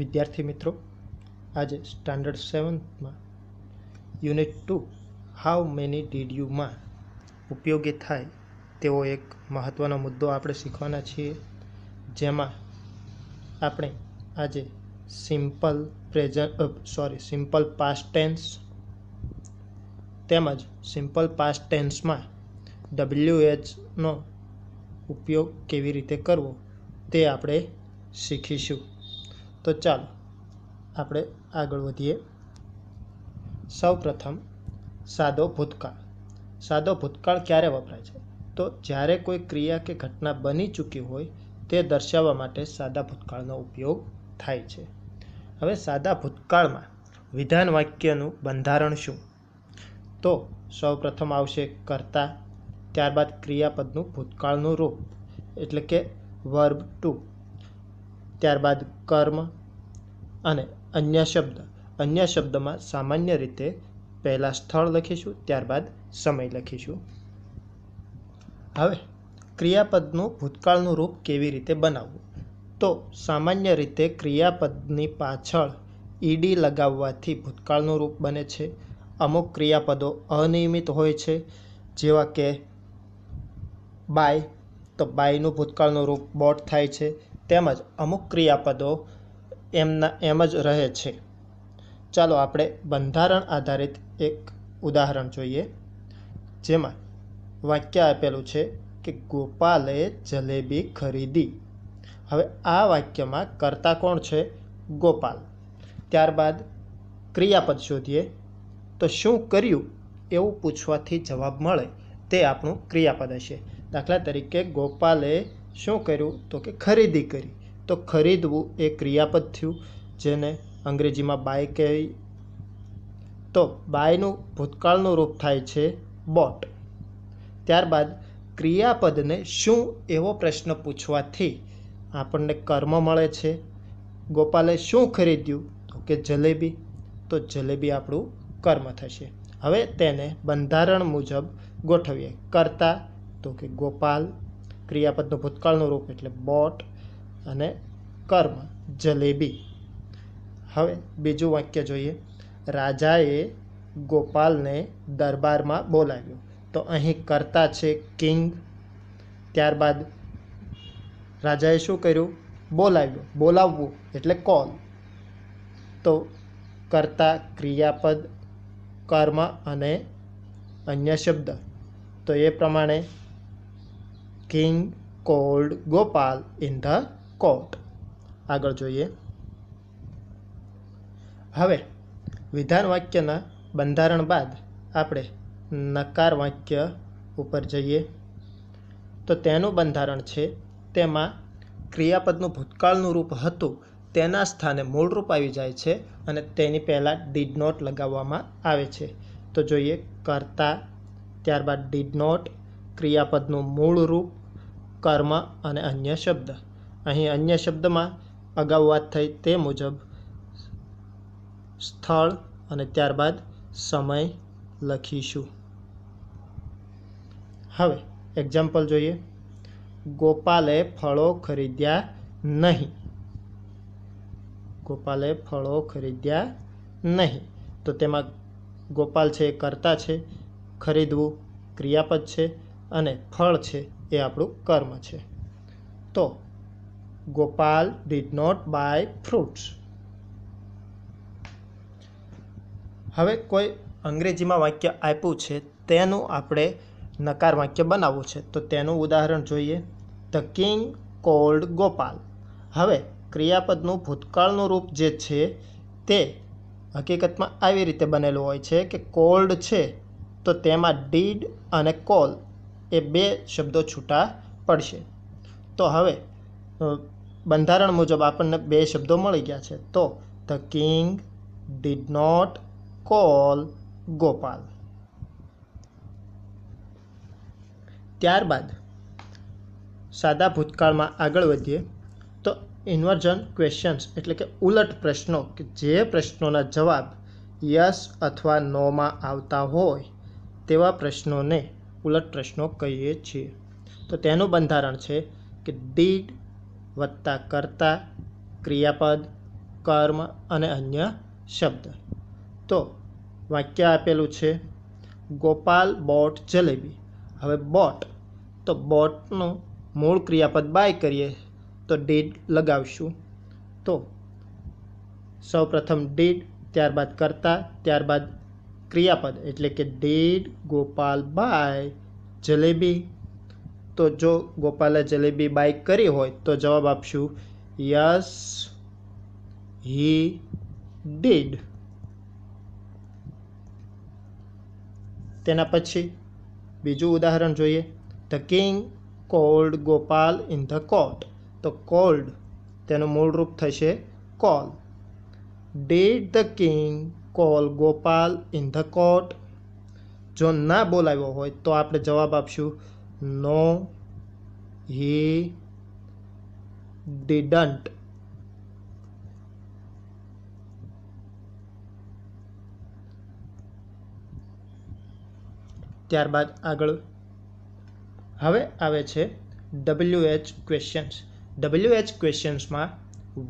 વિદ્યાર્થી મિત્રો આજે સ્ટાન્ડર્ડ સેવન્થમાં unit two how many did યુમાં ઉપયોગી થાય તેવો એક મહત્ત્વનો મુદ્દો આપણે શીખવાના છીએ જેમાં આપણે આજે simple present sorry simple past tense તેમજ સિમ્પલ પાસ્ટ ટેન્સમાં ડબલ્યુ એચનો ઉપયોગ કેવી રીતે કરવો તે આપણે શીખીશું તો ચાલો આપણે આગળ વધીએ સૌપ્રથમ સાદો ભૂતકાળ સાદો ભૂતકાળ ક્યારે વપરાય છે તો જ્યારે કોઈ ક્રિયા કે ઘટના બની ચૂકી હોય તે દર્શાવવા માટે સાદા ભૂતકાળનો ઉપયોગ થાય છે હવે સાદા ભૂતકાળમાં વિધાન વાક્યનું બંધારણ શું તો સૌપ્રથમ આવશે કર્તા ત્યારબાદ ક્રિયાપદનું ભૂતકાળનું રૂપ એટલે કે વર્બ ટુ ત્યારબાદ કર્મ અને અન્ય શબ્દ અન્ય શબ્દમાં સામાન્ય રીતે પહેલાં સ્થળ લખીશું ત્યારબાદ સમય લખીશું હવે ક્રિયાપદનું ભૂતકાળનું રૂપ કેવી રીતે બનાવવું તો સામાન્ય રીતે ક્રિયાપદની પાછળ ઈડી લગાવવાથી ભૂતકાળનું રૂપ બને છે અમુક ક્રિયાપદો અનિયમિત હોય છે જેવા કે બાય તો બાયનું ભૂતકાળનું રૂપ બોટ થાય છે તેમજ અમુક ક્રિયાપદો એમના એમ જ રહે છે ચાલો આપણે બંધારણ આધારિત એક ઉદાહરણ જોઈએ જેમાં વાક્ય આપેલું છે કે ગોપાલે જલેબી ખરીદી હવે આ વાક્યમાં કર્તા કોણ છે ગોપાલ ત્યારબાદ ક્રિયાપદ શોધીએ તો શું કર્યું એવું પૂછવાથી જવાબ મળે તે આપણું ક્રિયાપદ હશે દાખલા તરીકે ગોપાલે શું કર્યું તો કે ખરીદી કરી તો ખરીદવું એ ક્રિયાપદ થયું જેને અંગ્રેજીમાં બાય કહેવી તો બાયનું ભૂતકાળનું રૂપ થાય છે બોટ ત્યારબાદ ક્રિયાપદને શું એવો પ્રશ્ન પૂછવાથી આપણને કર્મ મળે છે ગોપાલે શું ખરીદ્યું તો કે જલેબી તો જલેબી આપણું કર્મ થશે હવે તેને બંધારણ મુજબ ગોઠવીએ કરતા તો કે ગોપાલ ક્રિયાપદનું ભૂતકાળનું રૂપ એટલે બોટ અને કર્મ જલેબી હવે બીજું વાક્ય જોઈએ રાજાએ ગોપાલને દરબારમાં બોલાવ્યો તો અહીં કરતા છે કિંગ ત્યારબાદ રાજાએ શું કર્યું બોલાવ્યું બોલાવવું એટલે કોલ તો કરતા ક્રિયાપદ કર્મ અને અન્ય શબ્દ તો એ પ્રમાણે king called Gopal in the court આગળ જોઈએ હવે વિધાન વાક્યના બંધારણ બાદ આપણે નકાર વાક્ય ઉપર જઈએ તો તેનું બંધારણ છે તેમાં ક્રિયાપદનું ભૂતકાળનું રૂપ હતું તેના સ્થાને મૂળ રૂપ આવી જાય છે અને તેની પહેલાં ડીડ નોટ લગાવવામાં આવે છે તો જોઈએ કરતા ત્યારબાદ ડીડ નોટ ક્રિયાપદનું મૂળ રૂપ કર્મ અને અન્ય શબ્દ અહીં અન્ય શબ્દમાં અગાઉ વાત થઈ તે મુજબ સ્થળ અને ત્યારબાદ સમય લખીશું હવે એક્ઝામ્પલ જોઈએ ગોપાલે ફળો ખરીદ્યા નહીં ગોપાલે ફળો ખરીદ્યા નહીં તો તેમાં ગોપાલ છે એ કરતા છે ખરીદવું ક્રિયાપદ છે અને ફળ છે એ આપણું કર્મ છે તો Gopal did not buy fruits હવે કોઈ અંગ્રેજીમાં વાક્ય આપ્યું છે તેનું આપણે નકાર વાક્ય બનાવવું છે તો તેનું ઉદાહરણ જોઈએ ધ કિંગ કોલ્ડ ગોપાલ હવે ક્રિયાપદનું ભૂતકાળનું રૂપ જે છે તે હકીકતમાં આવી રીતે બનેલું હોય છે કે કોલ્ડ છે તો તેમાં ડીડ અને કોલ એ બે શબ્દો છૂટા પડશે તો હવે બંધારણ મુજબ આપણને બે શબ્દો મળી ગયા છે તો the king did not call Gopal ત્યારબાદ સાદા ભૂતકાળમાં આગળ વધીએ તો ઇન્વર્જન ક્વેશ્ચન્સ એટલે કે ઉલટ પ્રશ્નો કે જે પ્રશ્નોના જવાબ યસ અથવા નોમાં આવતા હોય તેવા પ્રશ્નોને ઉલટ પ્રશ્નો કહીએ છીએ તો તેનું બંધારણ છે કે દીડ વત્તા કરતા ક્રિયાપદ કર્મ અને અન્ય શબ્દ તો વાક્ય આપેલું છે ગોપાલ બોટ જલેબી હવે બોટ તો બોટનું મૂળ ક્રિયાપદ બાય કરીએ તો ડીડ લગાવશું તો સૌપ્રથમ ડીડ ત્યારબાદ કરતા ત્યારબાદ ક્રિયાપદ એટલે કે ડીડ ગોપાલ બાય જલેબી તો જો ગોપાલે જલેબી બાય કરી હોય તો જવાબ આપશું યસ હી ડીડ તેના પછી બીજું ઉદાહરણ જોઈએ the king called Gopal in the court તો કોલ્ડ તેનું મૂળરૂપ થશે call did the king call Gopal in the court જો ના બોલાવ્યો હોય તો આપણે જવાબ આપશું નો હી ડિડન્ટ ત્યારબાદ આગળ હવે આવે છે W H questions W H ક્વેશ્ચન્સમાં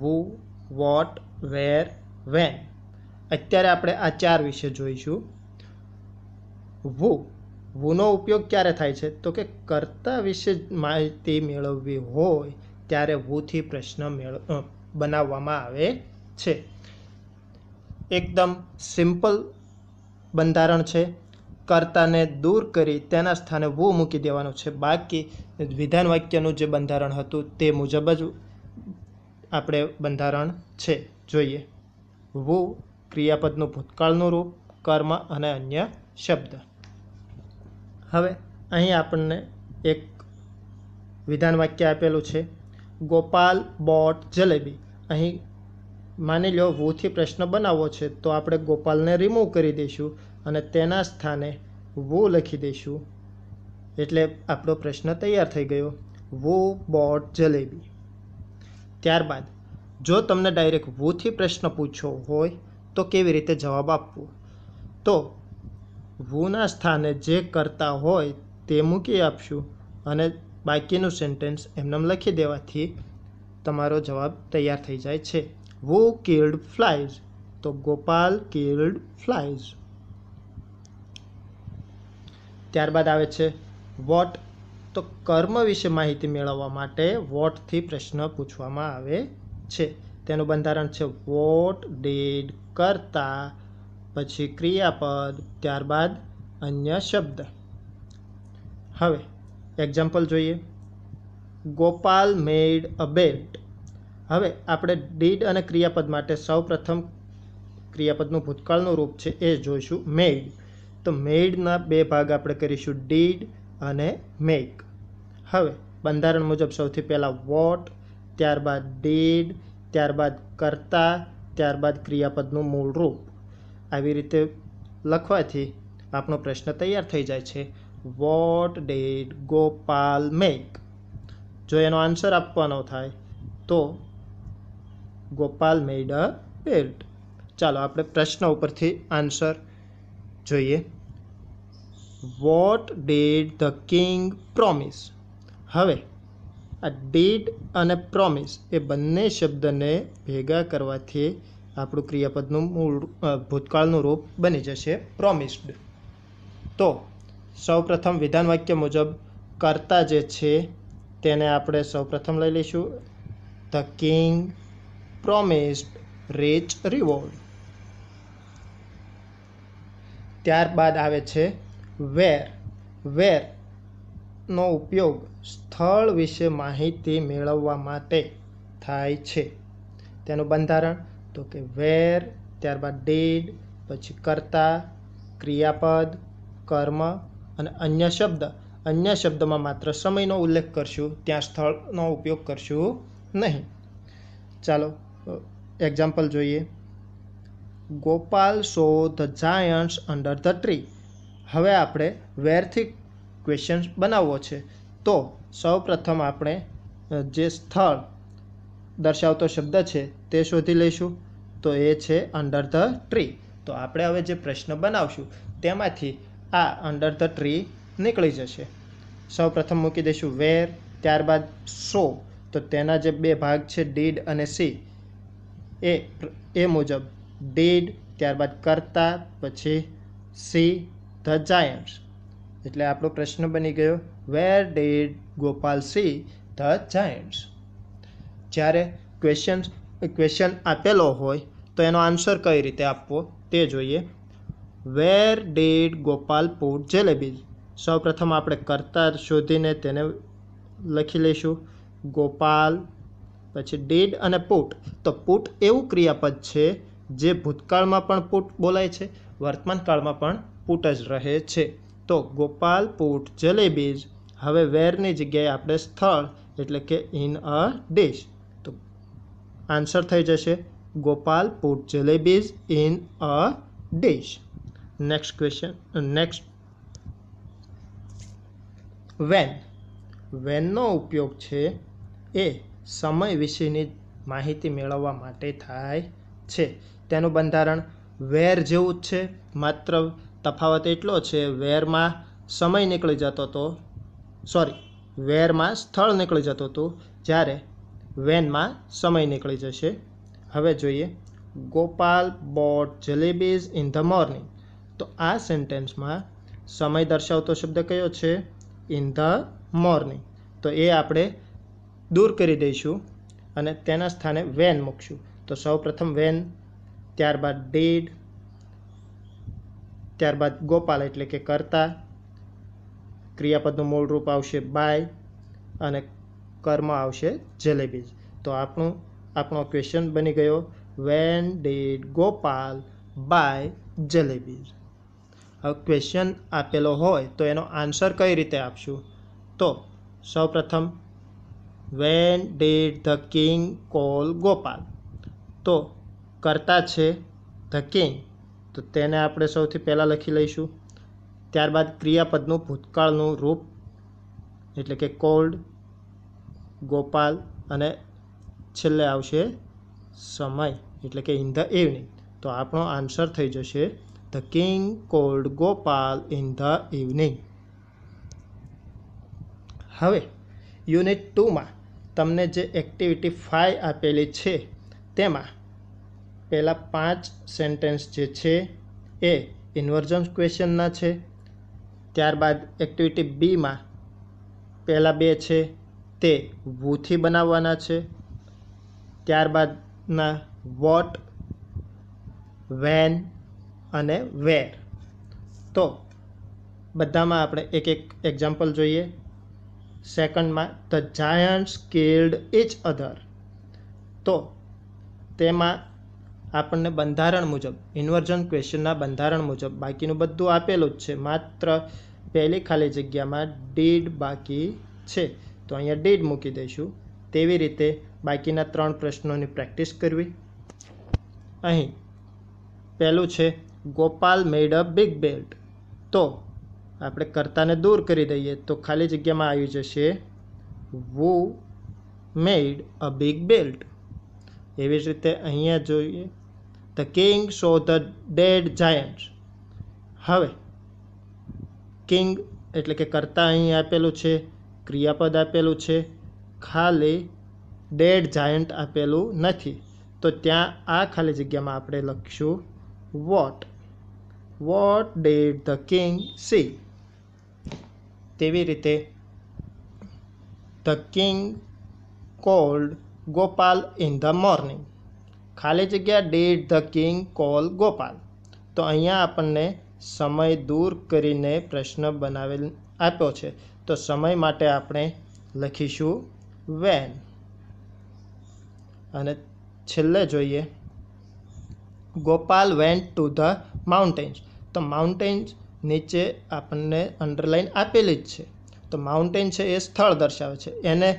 વુ વોટ વેર વેન અત્યારે આપણે આ ચાર વિશે જોઈશું વુ વુનો ઉપયોગ ક્યારે થાય છે તો કે કર્તા વિશે માહિતી મેળવવી હોય ત્યારે વુથી પ્રશ્ન મેળ બનાવવામાં આવે છે એકદમ સિમ્પલ બંધારણ છે કર્તાને દૂર કરી તેના સ્થાને વુ મૂકી દેવાનો છે બાકી વિધાન વાક્યનું જે બંધારણ હતું તે મુજબ જ આપણે બંધારણ છે જોઈએ વુ ક્રિયાપદનું ભૂતકાળનું રૂપ કર્મ અને અન્ય શબ્દ હવે અહીં આપણને એક વિધાન વાક્ય આપેલું છે ગોપાલ બોટ જલેબી અહીં માની લો વૂથી પ્રશ્ન બનાવવો છે તો આપણે ગોપાલને રિમૂવ કરી દઈશું અને તેના સ્થાને વુ લખી દઈશું એટલે આપણો પ્રશ્ન તૈયાર થઈ ગયો વુ બોટ જલેબી ત્યારબાદ જો તમને ડાયરેક્ટ વૂથી પ્રશ્ન પૂછ્યો હોય તો કેવી રીતે જવાબ આપવો તો વુના સ્થાને જે કરતા હોય તે મૂકી આપશું અને બાકીનું સેન્ટેન્સ એમનેમ લખી દેવાથી તમારો જવાબ તૈયાર થઈ જાય છે વુ કિલ્ડ ફ્લાઇઝ તો ગોપાલ કિલ્ડ ફ્લાઇઝ ત્યારબાદ આવે છે વોટ તો કર્મ વિશે માહિતી મેળવવા માટે વોટથી પ્રશ્ન પૂછવામાં આવે છે તેનું બંધારણ છે વોટ ડીડ કરતા પછી ક્રિયાપદ ત્યારબાદ અન્ય શબ્દ હવે એક્ઝામ્પલ જોઈએ ગોપાલ મેડ અ બેટ હવે આપણે ડીડ અને ક્રિયાપદ માટે સૌપ્રથમ ક્રિયાપદનું ભૂતકાળનું રૂપ છે એ જોઈશું મેડ તો મેડના બે ભાગ આપણે કરીશું ડીડ અને મેક હવે બંધારણ મુજબ સૌથી પહેલાં વોટ ત્યારબાદ ડીડ ત્યારબાદ કરતા ત્યારબાદ ક્રિયાપદનું મૂળ રૂપ આવી રીતે લખવાથી આપણો પ્રશ્ન તૈયાર થઈ જાય છે વોટ ડેડ ગોપાલ મેક જો એનો આન્સર આપવાનો થાય તો ગોપાલ મેડ અ પેટ ચાલો આપણે પ્રશ્ન ઉપરથી આન્સર જોઈએ what did the king promise હવે આ ડીડ અને પ્રોમિસ એ બંને શબ્દને ભેગા કરવાથી આપણું ક્રિયાપદનું મૂળ ભૂતકાળનું રૂપ બની જશે પ્રોમિસ્ડ તો સૌપ્રથમ વિધાન વાક્ય મુજબ કરતા જે છે તેને આપણે સૌપ્રથમ લઈ લઈશું the king promised rich reward ત્યારબાદ આવે છે વેર વેર નો ઉપયોગ સ્થળ વિશે માહિતી મેળવવા માટે થાય છે તેનું બંધારણ તો કે વેર ત્યારબાદ ડીડ પછી કર્તા ક્રિયાપદ કર્મ અને અન્ય શબ્દ અન્ય શબ્દમાં માત્ર સમયનો ઉલ્લેખ કરશું ત્યાં સ્થળનો ઉપયોગ કરશું નહીં ચાલો એક્ઝામ્પલ જોઈએ Gopal saw the giants under the tree હવે આપણે વેરથી ક્વેશ્ચન બનાવવો છે તો સૌપ્રથમ આપણે જે સ્થળ દર્શાવતો શબ્દ છે તે શોધી લઈશું તો એ છે અંડર ધ ટ્રી તો આપણે હવે જે પ્રશ્ન બનાવશું તેમાંથી આ અંડર ધ ટ્રી નીકળી જશે સૌપ્રથમ મૂકી દઈશું વેર ત્યારબાદ સો તો તેના જે બે ભાગ છે ડીડ અને સી એ એ મુજબ ડીડ ત્યારબાદ કરતા પછી સી ધ જાયન્ટ્સ એટલે આપણો પ્રશ્ન બની ગયો where did Gopal see the giants જ્યારે ક્વેશ્ચન ક્વેશ્ચન આપેલો હોય તો એનો આન્સર કઈ રીતે આપવો તે જોઈએ where did Gopal put jalebis સૌ પ્રથમ આપણે કરતા શોધીને તેને લખી લઈશું ગોપાલ પછી ડેડ અને પુટ તો પુટ એવું ક્રિયાપદ છે જે ભૂતકાળમાં પણ પુટ બોલાય છે વર્તમાનકાળમાં પણ પુટ જ રહે છે તો ગોપાલપોટ જલેબીઝ હવે વેરની જગ્યાએ આપણે સ્થળ એટલે કે ઇન અ ડિશ તો આન્સર થઈ જશે Gopal put jalebis in a dish next question next when વેનનો ઉપયોગ છે એ સમય વિશેની માહિતી મેળવવા માટે થાય છે તેનું બંધારણ વેર જેવું જ છે માત્ર તફાવત એટલો છે વેરમાં સમય નીકળી જતો હતો સોરી વેરમાં સ્થળ નીકળી જતું હતું જ્યારે વેનમાં સમય નીકળી જશે હવે જોઈએ Gopal bought jalebis in the morning તો આ સેન્ટેન્સમાં સમય દર્શાવતો શબ્દ કયો છે ઇન ધ મોર્નિંગ તો એ આપણે દૂર કરી દઈશું અને તેના સ્થાને વેન મૂકશું તો સૌપ્રથમ વેન ત્યારબાદ ડેડ ત્યારબાદ ગોપાલ એટલે કે કર્તા ક્રિયાપદનું મૂળરૂપ આવશે બાય અને કર્મ આવશે જલેબીજ તો આપણું આપણો ક્વેશ્ચન બની ગયો when did Gopal buy jalebis હવે ક્વેશ્ચન આપેલો હોય તો એનો આન્સર કઈ રીતે આપશું તો સૌપ્રથમ when did the king call Gopal તો કરતા છે ધ કિંગ તો તેને આપણે સૌથી પહેલાં લખી લઈશું ત્યારબાદ ક્રિયાપદનું ભૂતકાળનું રૂપ એટલે કે કોલ્ડ ગોપાલ અને છેલ્લે આવશે સમય એટલે કે ઇન ધ ઇવનિંગ તો આપણો આન્સર થઈ જશે the king called Gopal in the evening હવે યુનિટ ટુમાં તમને જે એક્ટિવિટી ફાઇવ આપેલી છે તેમાં પહેલાં પાંચ સેન્ટેન્સ જે છે એ ઇન્વર્ઝન ક્વેશ્ચનના છે ત્યારબાદ એક્ટિવિટી બીમાં પહેલાં બે છે તે વૂથી બનાવવાના છે ત્યારબાદના વોટ વેન અને વેર તો બધામાં આપણે એક એક એક્ઝામ્પલ જોઈએ સેકન્ડમાં the giants killed each other તો તેમાં આપણને બંધારણ મુજબ ઇન્વર્જન ક્વેશ્ચનના બંધારણ મુજબ બાકીનું બધું આપેલું જ છે માત્ર પહેલી ખાલી જગ્યામાં ડીડ બાકી છે તો અહીંયા ડીડ મૂકી દઈશું તેવી રીતે બાકીના ત્રણ પ્રશ્નોની પ્રેક્ટિસ કરવી અહીં પહેલું છે Gopal made a big belt તો આપણે કરતાને દૂર કરી દઈએ તો ખાલી જગ્યામાં આવી જશે વુ મેડ અ બિગ બેલ્ટ એવી જ રીતે અહીંયા જોઈએ the king saw the dead giant હવે કિંગ એટલે કે કરતા અહીં આપેલું છે ક્રિયાપદ આપેલું છે ખાલી ડેડ જાયન્ટ આપેલું નથી તો ત્યાં આ ખાલી જગ્યામાં આપણે લખશું what what did the king see તેવી રીતે the king called Gopal in the morning ખાલી જગ્યા did the king call Gopal તો અહીંયા આપણને સમય દૂર કરીને પ્રશ્ન બનાવેલ આપ્યો છે તો સમય માટે આપણે લખીશું વેન અને છેલ્લે જોઈએ Gopal went to the mountains તો માઉન્ટેન્સ નીચે આપણને અંડરલાઇન આપેલી જ છે તો માઉન્ટેન છે એ સ્થળ દર્શાવે છે એને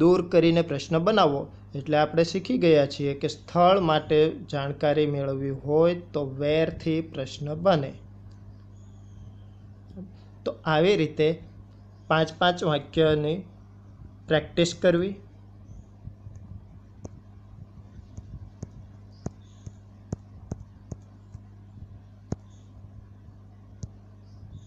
દૂર કરીને પ્રશ્ન બનાવો એટલે આપણે શીખી ગયા છીએ કે સ્થળ માટે જાણકારી મેળવવી હોય તો વેરથી પ્રશ્ન બને તો આવી રીતે પાંચ પાંચ વાક્યની પ્રેક્ટિસ કરવી